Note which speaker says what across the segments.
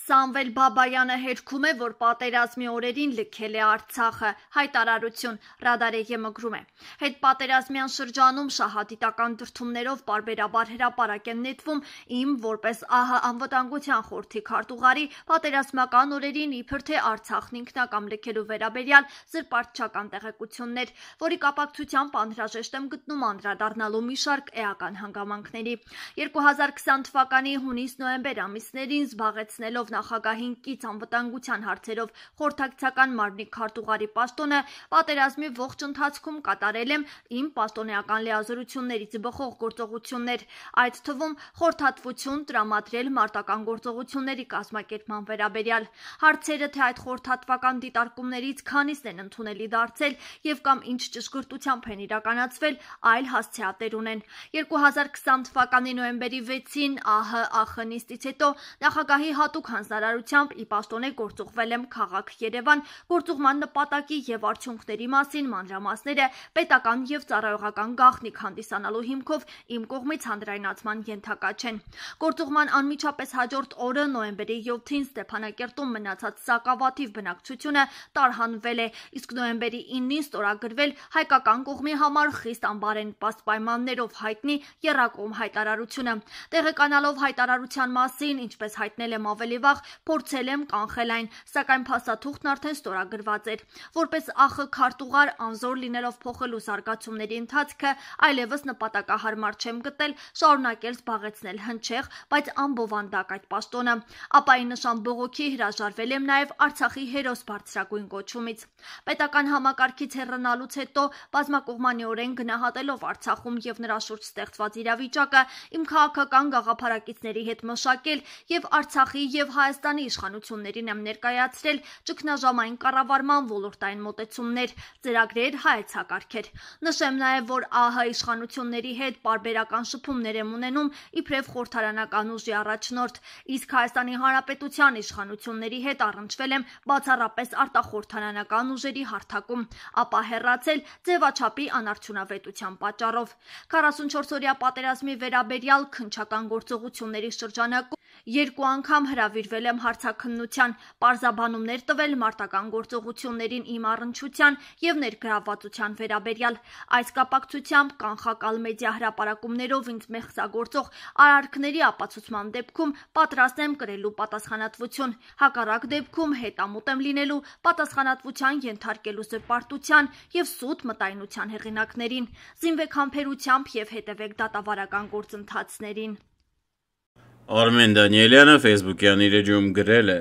Speaker 1: Սամվել Բաբայանը հերքում է, որ պատերազմի օրերին լքել է Արցախը։ Հայտարարություն ռադարեգը մգրում է։ Հետ պատերազմյան շրջանում շահադիտական դրթումներով բարբերաբար հրապարակ են նետվում իմ որպես ԱՀ անվտանգության խորհրդի քարտուղարի պատերազմական օրերին իբր թե Արցախն ինքնակամ լքելու վերաբերյալ զրպարտչական տեղեկություններ, որի կապակցությամբ անհրաժեշտ եմ գտնում անդրադառնալու մի շարք էական հանգամանքների։ 2020 թվականի հունիս-նոեմբեր ամիսներին զբաղեցնելով Սահմանով նախագահին կից անվտանգության հարցերով խորհրդակցական մարմնի քարտուղարի պաշտոնը պատերազմի ողջ ընթացքում կատարել եմ իմ պաշտոնեական լիազորություններից բխող գործողություններ, այդ թվում խորհրդատվություն տրամադրել մարտական գործողությունների կազմակերպման վերաբերյալ։ Հարցերը թե այդ խորհրդատվական դիտարկումներից քանիսն են ընդունելի դարձել եւ կամ ինչ ճշգրտությամբ են իրականացվել, այլ հասցեատեր ունեն։ 2020 թվականի նոյեմբերի 6-ին ԱՀ ԱԽ նիստից հետո նախագահի հատուկ հանձնարարությամբ ի պաշտոնե գործուղվել եմ քաղաք Երևան, գործուղման նպատակի եւ արդյունքների մասին մանրամասները պետական եւ ծառայողական գաղտնիք հանդիսանալու հիմքով իմ կողմից հանդրայնացման ենթակա չեն։ Գործուղման անմիջապես հաջորդ օրը նոեմբերի 7-ին Ստեփանակերտում մնացած սակավաթիվ բնակչությունը տարհանվել է, իսկ նոեմբերի 9-ին ստորագրվել հայկական կողմի համար խիստ անբարենպաստ պայմաններով հայտնի Երակոմ հայտարարությունը։ Տեղեկանալով հայտարարության մասին, ինչպես հայտնել եմ ավելի դեռևախ փորձել եմ կանխել այն, սակայն փաստաթուղթն արդեն ստորագրված էր։ Որպես ԱԽ քարտուղար անզոր լինելով փոխելու զարգացումների ընթացքը, այլևս նպատակահարմար չեմ գտել շարունակել զբաղեցնել հնչեղ, բայց ամբովանդակ այդ պաշտոնը։ Ապայի նշան բողոքի հրաժարվել եմ նաև Արցախի հերոս բարձրագույն կոչումից։ Պետական համակարգից հեռանալուց հետո բազմակողմանիորեն գնահատելով Արցախում եւ նրա շուրջ ստեղծված իրավիճակը, իմ քաղաքական գաղափարակիցների հետ մշակել եւ Արցախի եւ եւ Հայաստանի իշխանություններին եմ ներկայացրել ճգնաժամային կառավարման ոլորտային մոտեցումներ, ծրագրեր, հայեցակարգեր։ Նշեմ նաեւ, որ ԱՀ իշխանությունների հետ բարբերական շփումներ եմ ունենում իբրև խորհրդարանական ուժի առաջնորդ, իսկ Հայաստանի Հանրապետության իշխանությունների հետ առնչվել եմ բացառապես արտախորհրդարանական ուժերի հարթակում, ապա հերացել ձևաչափի անարդյունավետության պատճառով։ 44-օրյա պատերազմի վերաբերյալ քնչական գործողությունների շրջանակ Երկու անգամ հրավիրվել եմ հարցաքննության, պարզաբանումներ տվել մարտական գործողություններին իմ առնչության եւ ներգրավվածության վերաբերյալ։ Այս կապակցությամբ կանխակալ մեդիա հրապարակումներով ինձ մեղսագործող արարքների ապացուցման դեպքում պատրաստ եմ կրելու պատասխանատվություն։ Հակառակ դեպքում հետամուտ եմ լինելու պատասխանատվության ենթարկելու զրպարտության եւ սուտ մտայնության հեղինակներին։ Զինվեք համբերությամբ եւ հետեւեք դատավարական գործընթացներին։
Speaker 2: Արմեն Դանիելյանը Facebook-յան իր էջում գրել է.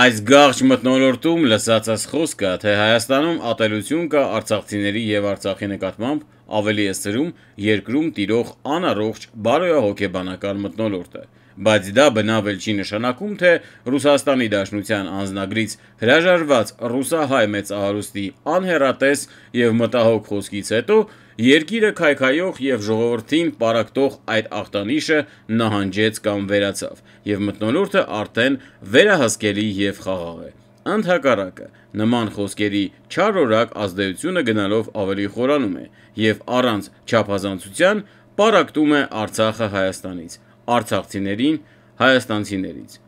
Speaker 2: Այս գաղջ մտնոլորտում լսածս խոսքը, թե Հայաստանում ատելություն կա արցախցիների եւ Արցախի նկատմամբ, ավելի է սրում երկրում տիրող անառողջ բարոյահոգեբանական մտնոլորտը, բայց դա բնավել չի նշանակում, թե Ռուսաստանի Դաշնության անձնագրից հրաժարված ռուսահայ մեծահարուստի անհերատես եւ մտահոգ խոսքից հետո Երկիրը քայքայող և ժողովրդին պառակտող այդ ախտանիշը նահանջեց կամ վերացավ, և մթնոլորտը արդեն վերահսկելի և խաղաղ է։ Ընդհակառակը, նման խոսքերի չարորակ ազդեցությունը գնալով ավելի խորանում է և առանց չափազանցության պառակտում է Արցախը Հայաստանից, արցախցիներին՝ հայաստանցիներից։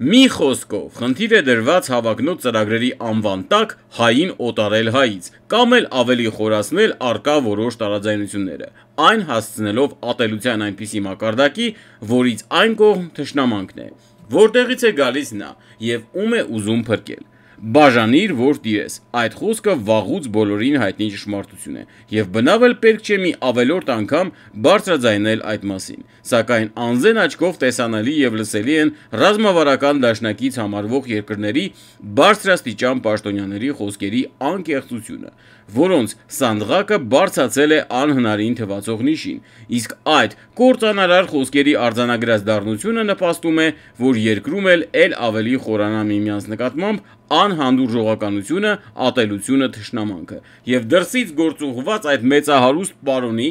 Speaker 2: Մի խոսքով, խնդիր է դրված հավակնոտ ծրագրերի անվան տակ հային օտարել հայից, կամ էլ ավելի խորացնել արկա որոշ տարաձայնությունները, այն հասցնելով ատելության այնպիսի մակարդակի, որից այն կողմ թշնամանքն է, որտեղից է գալիս նա և ում է ուզում փրկել։ Բաժանիր, որ տիրես։ Այդ խոսքը վաղուց բոլորին հայտնի ճշմարտություն է, եւ բնավ էլ պետք չէ մի ավելորդ անգամ բարձրաձայնել այդ մասին։ Սակայն անզեն աչքով տեսանելի եւ լսելի են ռազմավարական դաշնակից համարվող երկրների բարձրաստիճան պաշտոնյաների խոսքերի անկեղծությունը, որոնց սանդղակը բարձացել է անհնարին թվացող նիշին, իսկ այդ կործանարար խոսքերի արձանագրած դառնությունը նպաստում է, որ երկրում էլ, էլ ավելի խորանա միմյանց նկատմամբ անհանդուրժողականությունը, ատելությունը, թշնամանքը։ Եվ դրսից գործուղված այդ մեծահարուստ պարոնի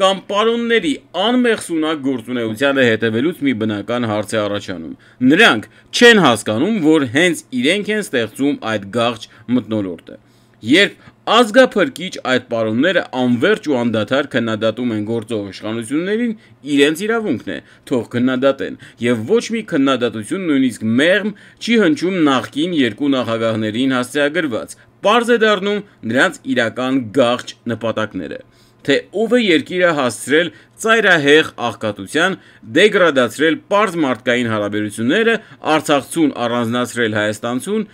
Speaker 2: կամ պարոնների անմեղսունակ գործունեությանը հետևելուց մի բնական հարց է առաջանում։ Նրանք չեն հասկանում, որ հենց իրենք են ստեղծում այդ գաղջ մտնոլորտը։ Երբ Ազգափրկիչ այդ պարոնները անverջ ու անդադար քննադատում են գործող իշխանություններին, իրենց իրավունքն է, թող քննադատեն, եւ ոչ մի քննադատություն նույնիսկ մեղմ չի հնչում նախկին երկու նախագահներին հասցեագրված։ Պարզ է դառնում նրանց իրական գաղճ նպատակները թե ով է երկիրը հասցրել ծայրահեղ աղքատության, դեգրադացրել պարզ մարդկային հարաբերությունները, Արցախցուն առանձնացրել Հայաստանցուն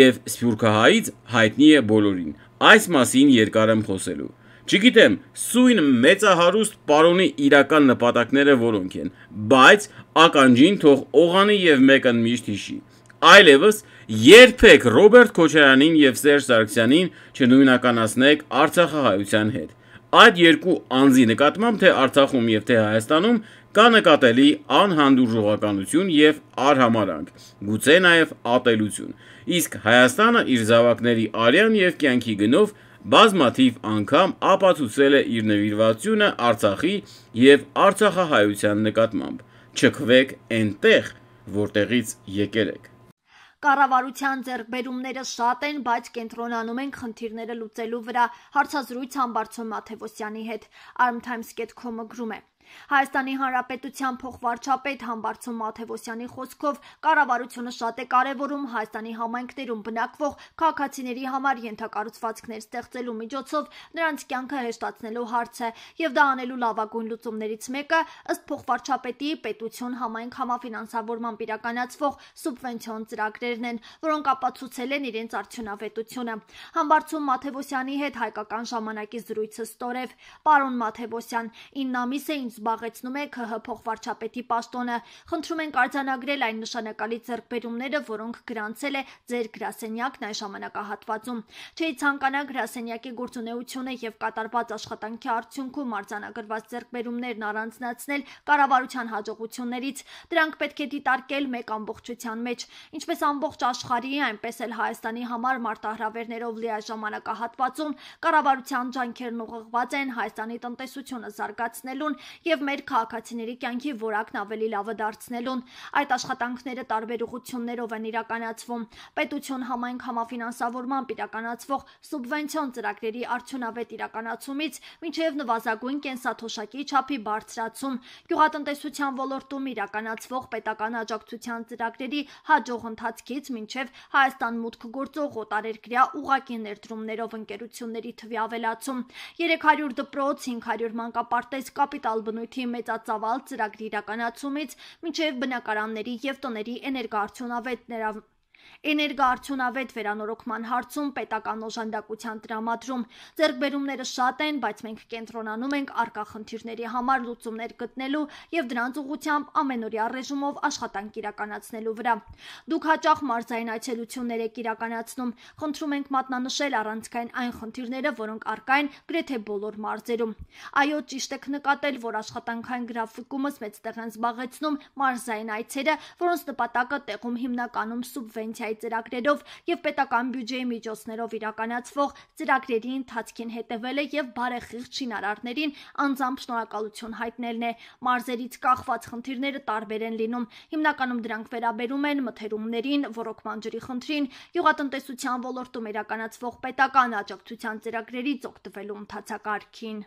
Speaker 2: եւ Սփյուռքահայից հայտնի է բոլորին։ Այս մասին երկար եմ խոսելու։ Չգիտեմ, սույն մեծահարուստ պարոնի իրական նպատակները որոնք են, բայց ականջին թող օղանի եւ մեկն միշտ հիշի։ Այլևս երբեք Ռոբերտ Քոչարյանին եւ Սերժ Սարգսյանին չնույնականացնեք Արցախահայության հետ։ Այդ երկու անձի նկատմամբ թե Արցախում եւ թե Հայաստանում կա նկատելի անհանդուրժողականություն եւ արհամարանք, գուցե նաեւ ատելություն։ Իսկ Հայաստանը իր զավակների արյան եւ կյանքի գնով բազմաթիվ անգամ ապացուցել է իր նվիրվածությունը Արցախի եւ Արցախահայության նկատմամբ։ Չքվեք այնտեղ, որտեղից եկել եք։
Speaker 1: Կառավարության ձեռքբերումները շատ են, բայց կենտրոնանում ենք խնդիրները լուծելու վրա, հարցազրույց Համբարձո Մաթևոսյանի հետ։ Armtimes.com-ը գրում է. Հայաստանի Հանրապետության փոխվարչապետ Համբարձու Մաթևոսյանի խոսքով կառավարությունը շատ է կարևորում Հայաստանի համայնքներում բնակվող քաղաքացիների համար ենթակառուցվածքներ ստեղծելու միջոցով նրանց կյանքը հեշտացնելու հարցը եւ դա անելու լավագույն լուծումներից մեկը ըստ փոխվարչապետի պետություն համայնք համաֆինանսավորման իրականացվող սուբվենցիոն ծրագրերն են, որոնք ապացուցել են իրենց արդյունավետությունը։ Համբարձու Մաթևոսյանի հետ հայկական ժամանակի զրույցը ստորև։ Պարոն Մաթևոսյան, 9 ամիս է ինձ զբաղեցնում է ՔՀ փոխվարչապետի պաշտոնը։ Խնդրում ենք արձանագրել այն նշանակալի ձեռքբերումները, որոնք գրանցել է ձեր գրասենյակն այն ժամանակահատվածում։ Չէի ցանկանա գրասենյակի գործունեությունը եւ կատարված աշխատանքի արդյունքում արձանագրված ձեռքբերումներն առանձնացնել կառավարության հաջողություններից։ Դրանք պետք է դիտարկել մեկ ամբողջության մեջ, ինչպես ամբողջ աշխարհի, այնպես էլ Հայաստանի համար մարտահրավերներով լիա ժամանակահատվածում կառավարության ջանքերն ուղղված են Հայաստանի տնտեսությունը զարգացնելուն եւ մեր քաղաքացիների կյանքի որակն ավելի լավը դարձնելուն։ Այդ աշխատանքները տարբեր ուղություններով են իրականացվում։ Պետություն համայնք համաֆինանսավորմամբ իրականացվող սուբվենցիոն ծրագրերի արդյունավետ իրականացումից մինչև նվազագույն կենսաթոշակի չափի բարձրացում, գյուղատնտեսության ոլորտում իրականացվող պետական աջակցության ծրագրերի հաջող ընթացքից մինչև Հայաստան մուտք գործող օտարերկրյա ուղակի ներդրումներով ընկերությունների թվի ավելացում 300 դպրոց 500 մանկապարտեզ կապիտալ բնույթի մեծածավալ ծրագրի իրականացումից մինչև բնակարանների և տների էներգաարդյունավետ Էներգոարդյունավետ վերանորոգման հարցում պետական օժանդակության տրամադրում։ Ձեռքբերումները շատ են, բայց մենք կենտրոնանում ենք արկա խնդիրների համար լուծումներ գտնելու եւ դրանց ուղղությամբ ամենօրյա ռեժիմով աշխատանք իրականացնելու վրա։ Դուք հաճախ մարզային այցելություններ եք իրականացնում։ Խնդրում ենք մատնանշել առանցքային այն խնդիրները, որոնք արկա են գրեթե բոլոր մարզերում։ Այո, ճիշտ եք նկատել, որ աշխատանքային գրաֆիկումս մեծ տեղ են զբաղեցնում մարզային այցերը, որոնց նպատակը տեղում հիմնականում սուբվենցիա ինովացիայի ծրագրերով եւ պետական բյուջեի միջոցներով իրականացվող ծրագրերի ընթացքին հետևելը եւ բարեխիղճ շինարարներին անձամբ շնորհակալություն հայտնելն է։ Մարզերից կախված խնդիրները տարբեր են լինում։ Հիմնականում դրանք վերաբերում են մթերումներին, ռոռոկման ջրի խնդրին, յուղատնտեսության ոլորտում իրականացվող պետական աջակցության ծրագրերից օգտվելու ընթացակարգին։